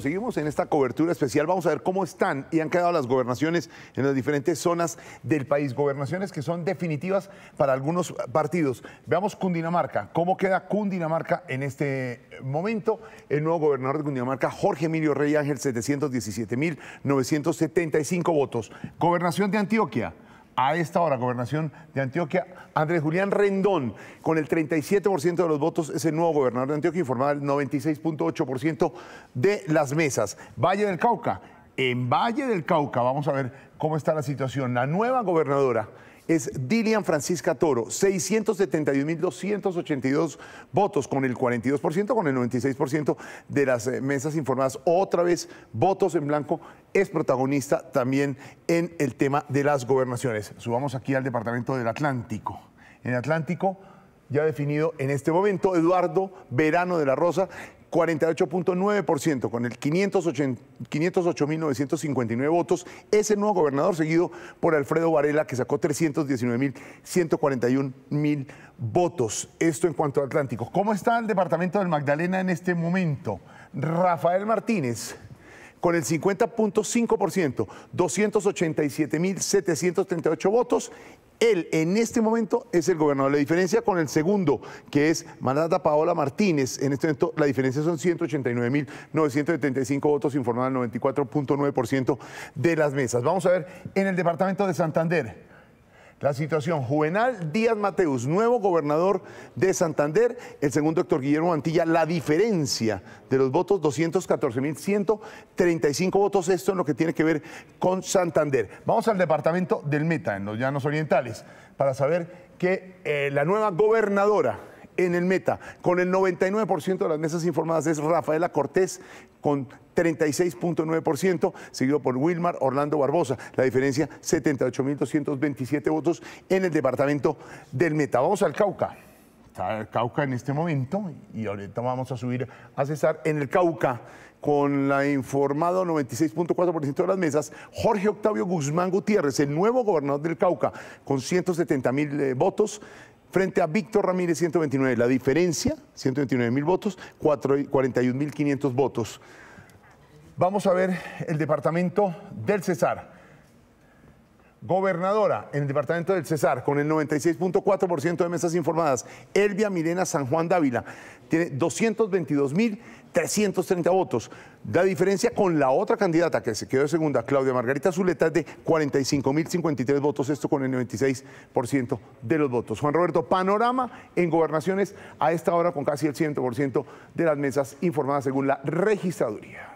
seguimos en esta cobertura especial. Vamos a ver cómo están y han quedado las gobernaciones en las diferentes zonas del país. Gobernaciones que son definitivas para algunos partidos. Veamos Cundinamarca. ¿Cómo queda Cundinamarca en este momento? El nuevo gobernador de Cundinamarca, Jorge Emilio Rey Ángel, 717.975 votos. Gobernación de Antioquia a esta hora, gobernación de Antioquia, Andrés Julián Rendón, con el 37% de los votos, es el nuevo gobernador de Antioquia y el 96.8% de las mesas. Valle del Cauca, en Valle del Cauca, vamos a ver cómo está la situación. La nueva gobernadora es Dilian Francisca Toro, 671.282 votos con el 42%, con el 96% de las eh, mesas informadas. Otra vez, votos en blanco, es protagonista también en el tema de las gobernaciones. Subamos aquí al Departamento del Atlántico. En Atlántico, ya definido en este momento, Eduardo Verano de la Rosa, 48.9% con el 508.959 votos, es el nuevo gobernador seguido por Alfredo Varela que sacó 319.141.000 mil votos. Esto en cuanto a Atlántico. ¿Cómo está el departamento del Magdalena en este momento? Rafael Martínez con el 50.5%, 287.738 votos. Él en este momento es el gobernador. La diferencia con el segundo, que es Manada Paola Martínez, en este momento la diferencia son 189.975 votos informados al 94.9% de las mesas. Vamos a ver en el departamento de Santander. La situación, Juvenal Díaz Mateus, nuevo gobernador de Santander, el segundo doctor Guillermo Mantilla, la diferencia de los votos, 214.135 votos, esto en lo que tiene que ver con Santander. Vamos al departamento del Meta, en los Llanos Orientales, para saber que eh, la nueva gobernadora en el meta. Con el 99% de las mesas informadas es Rafaela Cortés con 36.9%, seguido por Wilmar Orlando Barbosa. La diferencia, 78.227 votos en el departamento del meta. Vamos al Cauca. Está el Cauca en este momento y ahorita vamos a subir a César en el Cauca con la informado 96.4% de las mesas, Jorge Octavio Guzmán Gutiérrez, el nuevo gobernador del Cauca, con 170.000 mil eh, votos, frente a Víctor Ramírez 129. La diferencia, 129 mil votos, 41 mil 500 votos. Vamos a ver el departamento del Cesar. Gobernadora en el departamento del Cesar, con el 96.4% de mesas informadas, Elvia Milena San Juan Dávila, tiene 222.330 votos. La diferencia con la otra candidata que se quedó de segunda, Claudia Margarita Zuleta, es de 45.053 votos, esto con el 96% de los votos. Juan Roberto, panorama en gobernaciones a esta hora con casi el 100% de las mesas informadas según la registraduría.